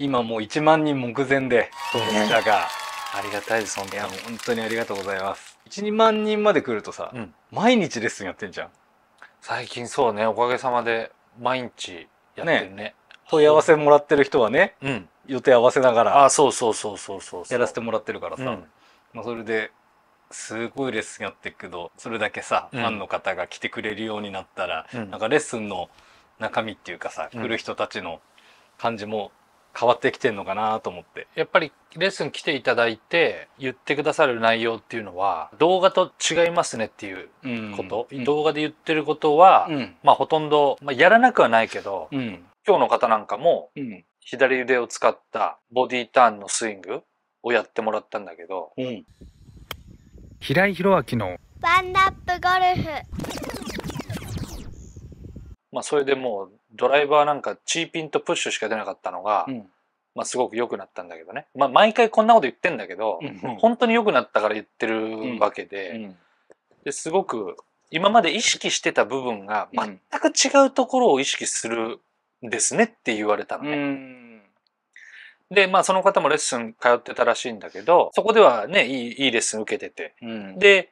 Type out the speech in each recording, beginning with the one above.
今もう1万人目前で当社が、ありがたいです本当に本当にありがとうございます12万人まで来るとさ、うん、毎日レッスンやってんじゃん最近そうねおかげさまで毎日やってるね、ね、問い合わせもらってる人はね、うん、予定合わせながらあそうそうそうそうそうやらせてもらってるからさ、うん、まあ、それですごいレッスンやってるけどそれだけさ、ファンの方が来てくれるようになったら、なんかレッスンの中身っていうかさ、来る人たちの感じも変わってきてんのかなと思ってやっぱりレッスン来ていただいて言ってくださる内容っていうのは動画と違いますねっていうこと、うん、動画で言ってることは、うん、まあほとんど、まあ、やらなくはないけど、うん、今日の方なんかも、左腕を使ったボディターンのスイングをやってもらったんだけど、平井宏明のワンナップゴルフまあ、それでもうドライバーなんかチーピンとプッシュしか出なかったのが、うん、まあ、すごく良くなったんだけどね、まあ、毎回こんなこと言ってんだけど、うんうん、本当に良くなったから言ってるわけでうんうん、ですごく今まで意識してた部分が全く違うところを意識するんですねって言われたのね。うんで、まあその方もレッスン通ってたらしいんだけど、そこではね、いい、いいレッスン受けてて。うん、で、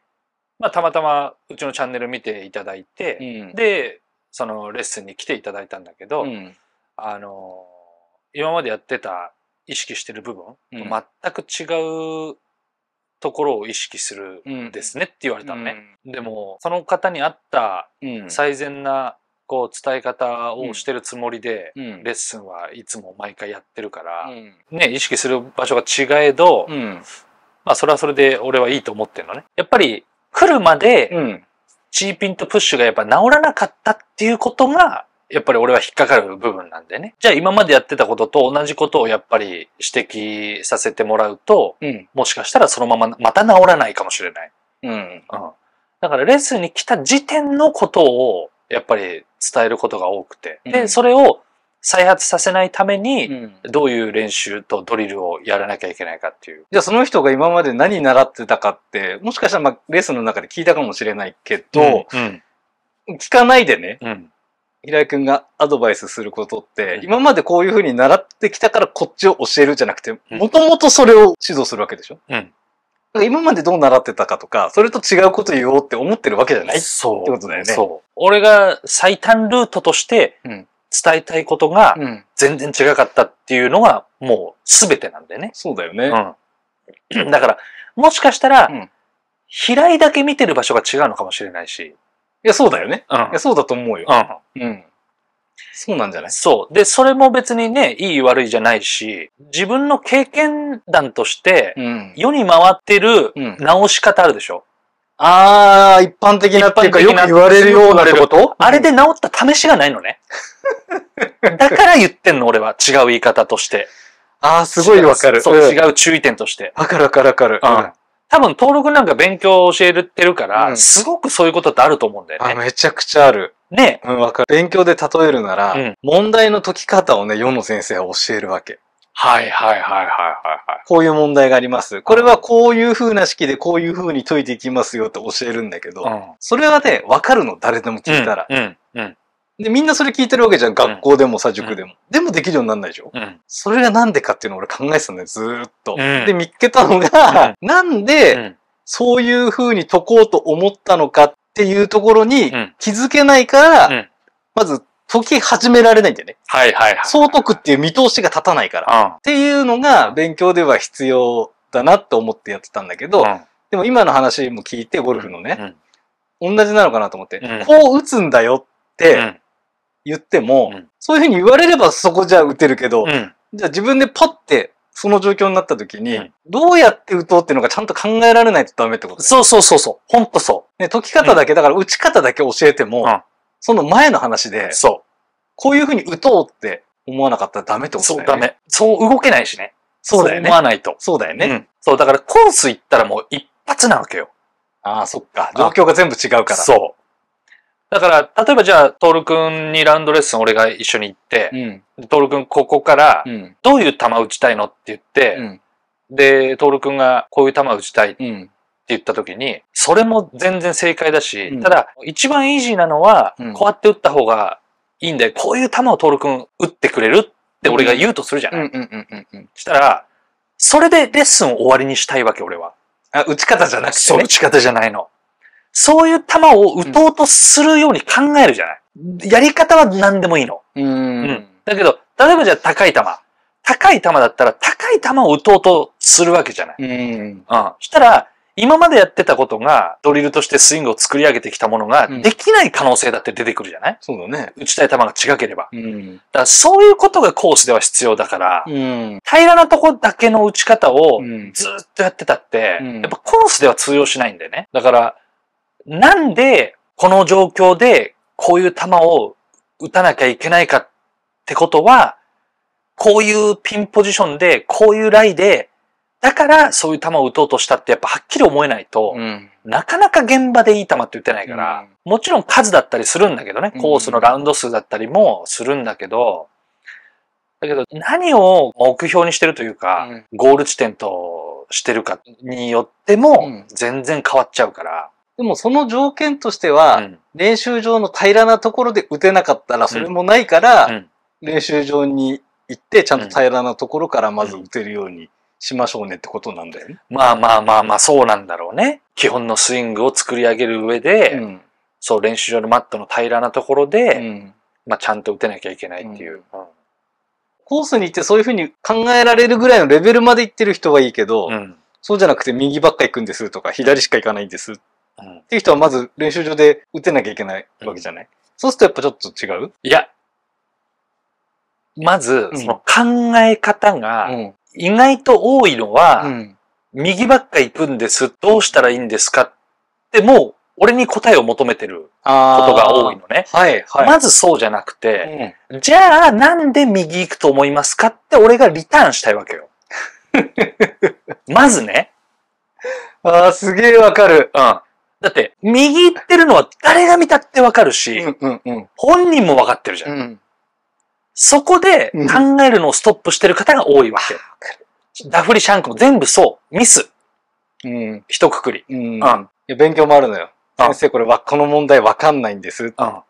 まあたまたまうちのチャンネル見ていただいて、うん、で、そのレッスンに来ていただいたんだけど、うん、あの今までやってた意識してる部分と全く違うところを意識するんですねって言われたのね、うん、でもその方に合った最善なこう伝え方をしてるつもりで、レッスンはいつも毎回やってるから、ね、意識する場所が違えど、まあそれはそれで俺はいいと思ってるのね。やっぱり来るまでチーピンとプッシュがやっぱ治らなかったっていうことが、やっぱり俺は引っかかる部分なんでね。じゃあ今までやってたことと同じことをやっぱり指摘させてもらうと、うん、もしかしたらそのまままた治らないかもしれない。うん。うん、だからレッスンに来た時点のことをやっぱり伝えることが多くて。で、それを再発させないために、どういう練習とドリルをやらなきゃいけないかっていう。じゃあその人が今まで何習ってたかって、もしかしたらまあレースの中で聞いたかもしれないけど、うんうん、聞かないでね、うん、平井くんがアドバイスすることって、今までこういうふうに習ってきたからこっちを教えるじゃなくて、もともとそれを指導するわけでしょ、うん今までどう習ってたかとか、それと違うこと言おうって思ってるわけじゃないそう。ってことだよね。そう。俺が最短ルートとして、伝えたいことが全然違かったっていうのがもう全てなんだよね。そうだよね。うん、だから、もしかしたら、うん、平井だけ見てる場所が違うのかもしれないし。いや、そうだよね。うん、いや、そうだと思うよ。うん。うん、そうなんじゃないそう。で、それも別にね、いい悪いじゃないし、自分の経験談として、世に回ってる直し方あるでしょ。うん、ああ、一般的なっていうか、よく言われるようなこと、あれで治った試しがないのね。だから言ってんの、俺は。違う言い方として。ああ、すごいわかる。そう、違う注意点として。わかるわかるわかる。うん多分、登録なんか勉強を教えてるから、すごくそういうことってあると思うんだよあ、めちゃくちゃある。ね。うん、わかる。勉強で例えるなら、問題の解き方をね、世の先生は教えるわけ。はいはいはいはいはい。こういう問題があります。これはこういう風な式でこういう風に解いていきますよって教えるんだけど、それはね、わかるの、誰でも聞いたら。うん、うん、うん。で、みんなそれ聞いてるわけじゃん。学校でもさ、塾でも。でもできるようになんないでしょ、うん、それがなんでかっていうのを俺考えてたんだよ、ずーっと。で、見っけたのが、なんで、そういう風に解こうと思ったのかっていうところに気づけないから、まず解き始められないんだよね。はいはいはい。そう解くっていう見通しが立たないから。うん、っていうのが勉強では必要だなって思ってやってたんだけど、うん、でも今の話も聞いて、ゴルフのね、うん、同じなのかなと思って、こう打つんだよって、言っても、うん、そういうふうに言われればそこじゃ打てるけど、うん、じゃあ自分でパッてその状況になった時に、どうやって打とうっていうのがちゃんと考えられないとダメってこと、ね、そうそうそうそう。ほんとそう。ね、解き方だけ、だから打ち方だけ教えても、その前の話で、そう。こういうふうに打とうって思わなかったらダメってことだよね。そう、ダメ。そう動けないしね。そうだよね。思わないと。そうだよね。うん、そう、だからコース行ったらもう一発なわけよ。ああ、そっか。状況が全部違うから。そう。だから、例えばじゃあ、トール君にラウンドレッスン俺が一緒に行って、うん、トール君ここから、どういう球打ちたいのって言って、うん、で、トール君がこういう球打ちたいって言った時に、それも全然正解だし、うん、ただ、一番イージーなのは、こうやって打った方がいいんで、こういう球をトール君打ってくれるって俺が言うとするじゃない。したら、それでレッスンを終わりにしたいわけ、俺は。あ、打ち方じゃなくて、ね、そう、打ち方じゃないの。そういう球を打とうとするように考えるじゃない。やり方は何でもいいの。うんうん、だけど、例えばじゃあ高い球。高い球だったら高い球を打とうとするわけじゃない。うん。うん。したら、今までやってたことが、ドリルとしてスイングを作り上げてきたものが、できない可能性だって出てくるじゃない、うん、そうだね。打ちたい球が違ければ。うん、だからそういうことがコースでは必要だから、うん、平らなとこだけの打ち方をずっとやってたって、やっぱコースでは通用しないんだよね。だから、なんでこの状況でこういう球を打たなきゃいけないかってことは、こういうピンポジションで、こういうライで、だからそういう球を打とうとしたってやっぱはっきり思えないと、うん、なかなか現場でいい球って打てないから、うん、もちろん数だったりするんだけどね、コースのラウンド数だったりもするんだけど、だけど何を目標にしてるというか、うん、ゴール地点としてるかによっても全然変わっちゃうから、でもその条件としては、うん、練習場の平らなところで打てなかったらそれもないから、うん、練習場に行ってちゃんと平らなところからまず打てるようにしましょうねってことなんだよね。まあまあまあまあそうなんだろうね。基本のスイングを作り上げる上で、うん、そう練習場のマットの平らなところで、まあちゃんと打てなきゃいけないっていう。コースに行ってそういうふうに考えられるぐらいのレベルまで行ってる人はいいけど、そうじゃなくて右ばっか行くんですとか左しか行かないんですっっていう人はまず練習場で打てなきゃいけないわけじゃない、うん、そうするとやっぱちょっと違ういや、まず、その考え方が、意外と多いのは、右ばっか行くんです、どうしたらいいんですかってもう俺に答えを求めてることが多いのね。はいはい、まずそうじゃなくて、うん、じゃあなんで右行くと思いますかって俺がリターンしたいわけよ。まずね。ああ、すげえわかる。うん。だって、右行ってるのは誰が見たってわかるし、うんうんうん、本人もわかってるじゃん。うん、そこで考えるのをストップしてる方が多いわけ。うん、ダフリシャンクも全部そう。ミス。うん。一括り。うん。うん、いや勉強もあるのよ。先生これは、この問題わかんないんです。うん。っ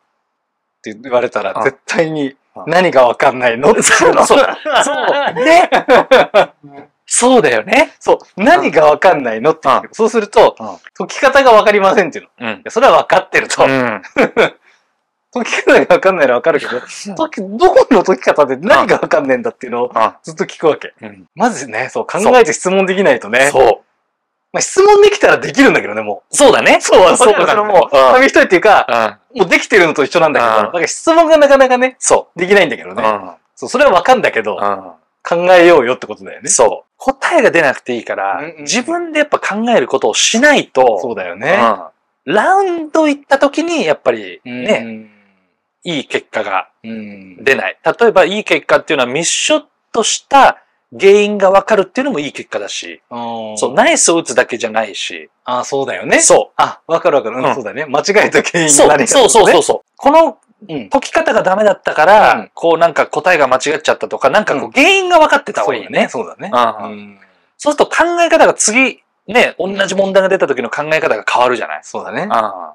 て言われたら、絶対に、何がわかんないのって言うの。そう。そう。ね。そうだよね。そう。何がわかんないのって、うそうすると、解き方がわかりませんっていうの。うん、それはわかってると。うん、解き方がわかんないのはわかるけど、どこの解き方で何がわかんないんだっていうのをずっと聞くわけ。うん、まずね、そう、考えて質問できないとね。そう。まあ、質問できたらできるんだけどね、もう。そうだね。そう、そうだ、ね、それもう、紙一重っていうか、もうできてるのと一緒なんだけど、だから質問がなかなかね、そう。できないんだけどね。そう、それはわかんだけど、考えようよってことだよね。そう。答えが出なくていいから、うんうんうん、自分でやっぱ考えることをしないと、そうだよね。うん、ラウンド行った時に、やっぱりね、うん、いい結果が出ない。例えばいい結果っていうのはミッションとした原因がわかるっていうのもいい結果だし、うん、そう、ナイスを打つだけじゃないし。ああ、そうだよね。そう。あ、わかるわかる。うん、そうだね。間違えた原因が何か、ね、そうそうそうそう。この解き方がダメだったから、こうなんか答えが間違っちゃったとか、なんかこう原因が分かってた方がいいね。そうだね。そうすると考え方が次、ね、同じ問題が出た時の考え方が変わるじゃないそうだね。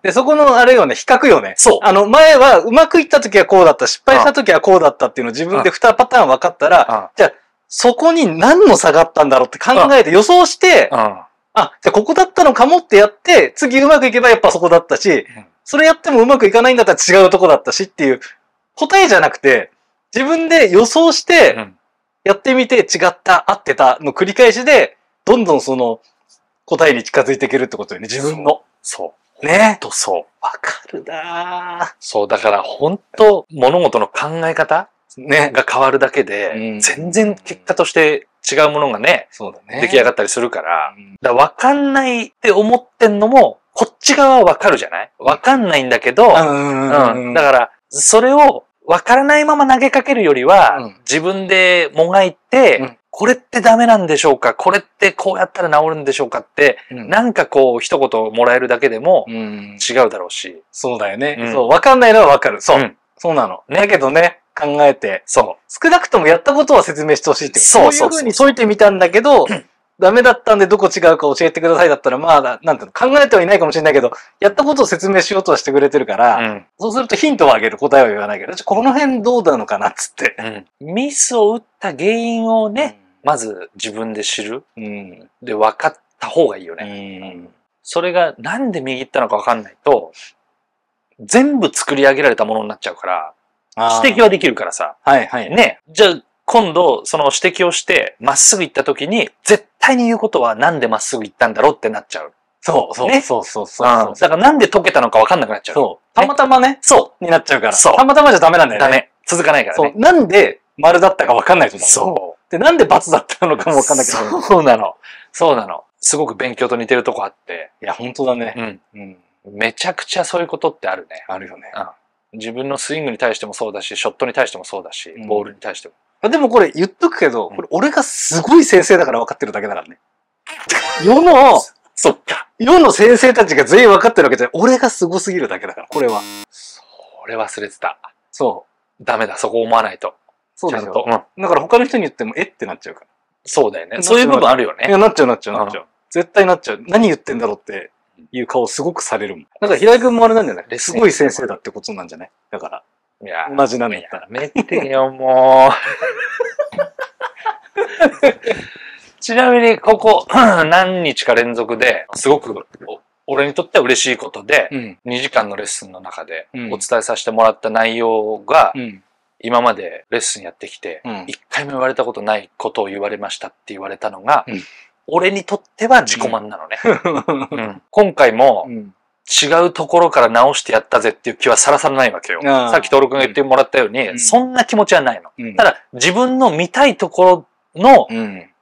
で、そこのあれよね、比較よね。そう。あの、前はうまくいった時はこうだった、失敗した時はこうだったっていうのを自分で2パターン分かったら、じゃあ、そこに何の差があったんだろうって考えて予想して、あ、じゃあここだったのかもってやって、次うまくいけばやっぱそこだったし、それやってもうまくいかないんだったら違うとこだったしっていう、答えじゃなくて、自分で予想して、やってみて違った、合ってたの繰り返しで、どんどんその答えに近づいていけるってことよね、自分の。そう。ねえ。ね。とそう。わかるなそう、だから本当物事の考え方ね。が変わるだけで、うん、全然結果として違うものがね、そうだね。出来上がったりするから、うん、だから分かんないって思ってんのも、ち側はわかるじゃないわかんないんだけど、うん。だから、それをわからないまま投げかけるよりは、うん、自分でもがいて、うん、これってダメなんでしょうかこれってこうやったら治るんでしょうかって、うん、なんかこう一言もらえるだけでも違うだろうし。そうだよね。そう、わかんないのはわかる。そう。そうなの。ね、だけどね、考えて。そう。少なくともやったことは説明してほしいってそういうふうに解いてみたんだけど、ダメだったんでどこ違うか教えてくださいだったら、まあ、なんていうの、考えてはいないかもしれないけど、やったことを説明しようとはしてくれてるから、うん、そうするとヒントをあげる答えは言わないけど、ちこの辺どうなのかなっつって、うん。ミスを打った原因をね、うん、まず自分で知る。うん、で、分かった方がいいよね。うん、それがなんで右行ったのか分かんないと、全部作り上げられたものになっちゃうから、指摘はできるからさ。はいはい。ね。じゃあ、今度、その指摘をして、まっすぐ行った時に、絶対に言うことはなんでまっすぐ行ったんだろうってなっちゃう。そうそう、ね、そうそうそう、うん、だからなんで解けたのかわかんなくなっちゃう。そう。たまたまね。そう。になっちゃうから。そう。たまたまじゃダメなんだよね。ダメ。続かないからね。そう。なんで丸だったかわかんないですそう。で、なんで罰だったのかもわかんないけど。そうなの。そうなの。すごく勉強と似てるとこあって。いや、本当だね。うん。うん、めちゃくちゃそういうことってあるね。あるよね。うん自分のスイングに対してもそうだし、ショットに対してもそうだし、ボールに対しても。うんあでもこれ言っとくけど、これ俺がすごい先生だから分かってるだけだからね。世の、そっか。世の先生たちが全員分かってるわけじゃない。俺がすごすぎるだけだから、これは。それ忘れてた。そう。ダメだ、そこ思わないと。そうでしょ。うん、だから他の人に言っても、えってなっちゃうから。そうだよね。そういう部分あるよね。いや、なっちゃうなっちゃうなっちゃう。絶対なっちゃう。何言ってんだろうっていう顔すごくされるもん。だから平井くんもあれなんじゃないすごい先生だってことなんじゃないだから。いやマジなのったら。やめてよ、もう。ちなみに、ここ、何日か連続で、すごく、俺にとっては嬉しいことで、うん、2時間のレッスンの中でお伝えさせてもらった内容が、うん、今までレッスンやってきて、うん、1回も言われたことないことを言われましたって言われたのが、うん、俺にとっては自己満なのね。今回も、違うところから直してやったぜっていう気はさらさらないわけよ。さっき登録が言ってもらったように、うん、そんな気持ちはないの。うん、ただ、自分の見たいところの、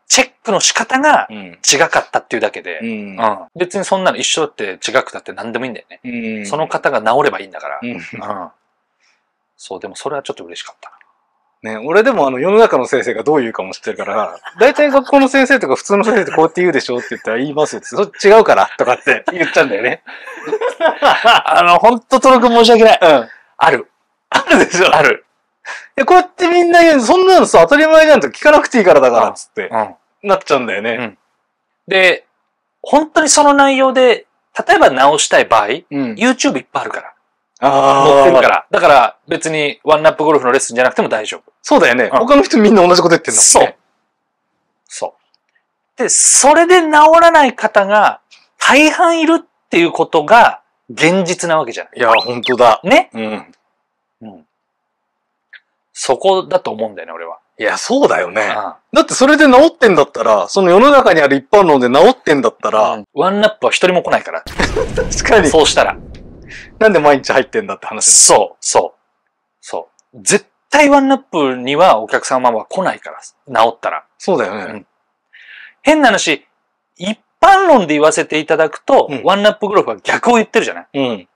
チェックの仕方が違かったっていうだけで、うん別にそんなの一緒って違くたって何でもいいんだよね。その方が治ればいいんだから。うんそう、でもそれはちょっと嬉しかったね、俺でもあの世の中の先生がどう言うかも知ってるから、大体学校の先生とか普通の先生ってこうやって言うでしょって言ったら言いますって、違うからとかって言っちゃうんだよね。あの、ほんとトロ君申し訳ない。うん。ある。あるでしょ。ある。いや、こうやってみんな言う、そんなのさ、当たり前じゃんと聞かなくていいからだから、つって、うん、なっちゃうんだよね、うん。で、本当にその内容で、例えば直したい場合、うん、YouTube いっぱいあるから。乗ってるから。だから別にワンナップゴルフのレッスンじゃなくても大丈夫。そうだよね。うん他の人みんな同じこと言ってんだもんね。そう。で、それで治らない方が大半いるっていうことが現実なわけじゃない。いや、本当だ。ね。うん。うん。そこだと思うんだよね、俺は。いや、そうだよね。だってそれで治ってんだったら、その世の中にある一般論で治ってんだったら、うんワンナップは一人も来ないから。確かに。そうしたら。なんで毎日入ってんだって話。そう、そう、そう。絶対ワンナップにはお客様は来ないから、治ったら。そうだよね。うん、変な話、一般論で言わせていただくと、うん、ワンナップグローブは逆を言ってるじゃないうん。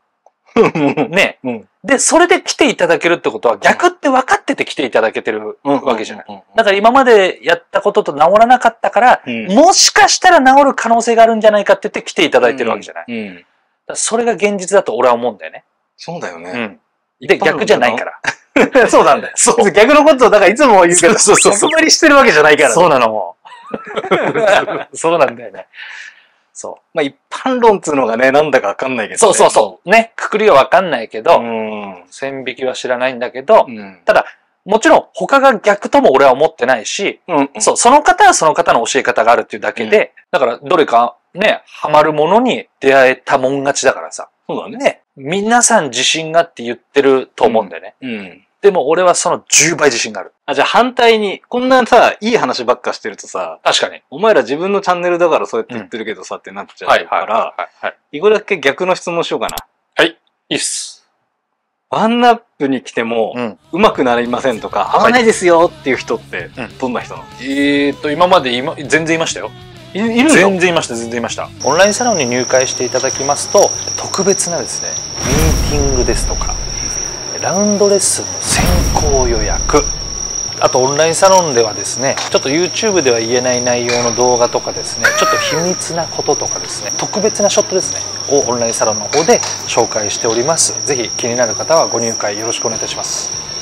ね、うん、で、それで来ていただけるってことは逆って分かってて来ていただけてるわけじゃない。だから今までやったことと治らなかったから、うん、もしかしたら治る可能性があるんじゃないかって言って来ていただいてるわけじゃない。うん、それが現実だと俺は思うんだよね。そうだよね。うん。で、逆じゃないから。そうなんだよ。そう。逆のことを、だからいつも言うけど、そうそうそう。まりしてるわけじゃないから、ね、そうなのもう。そうなんだよね。そう。まあ一般論っつうのがね、なんだかわかんないけど、ね、そうそうそう。ね、くくりはわかんないけど、うん、線引きは知らないんだけど、うん、ただ、もちろん他が逆とも俺は思ってないし、うんうん、そう、その方はその方の教え方があるっていうだけで、うん、だからどれかね、ハマるものに出会えたもん勝ちだからさ。そうだね。ね、皆さん自信がって言ってると思うんだよね。うん、うんでも俺はその10倍自信がある。あ、じゃあ反対に、こんなさ、いい話ばっかしてるとさ、確かに。お前ら自分のチャンネルだからそうやって言ってるけどさ、うん、ってなっちゃうから、はいはいはい、はい、一個だけ逆の質問しようかな。はい。いいっす。ワンナップに来ても、うまくなりませんとか、合わないですよっていう人って、どんな人なの、うん、えー、っと、今まで今、全然いましたよ。いいる全然いました、全然いました。オンラインサロンに入会していただきますと、特別なですね、ミーティングですとか、ラウンドレッスンの先行予約、あとオンラインサロンではですね、ちょっと YouTube では言えない内容の動画とかですね、ちょっと秘密なこととかですね、特別なショットですね。をオンラインサロンの方で紹介しております是非気になる方はご入会よろしくお願いいたします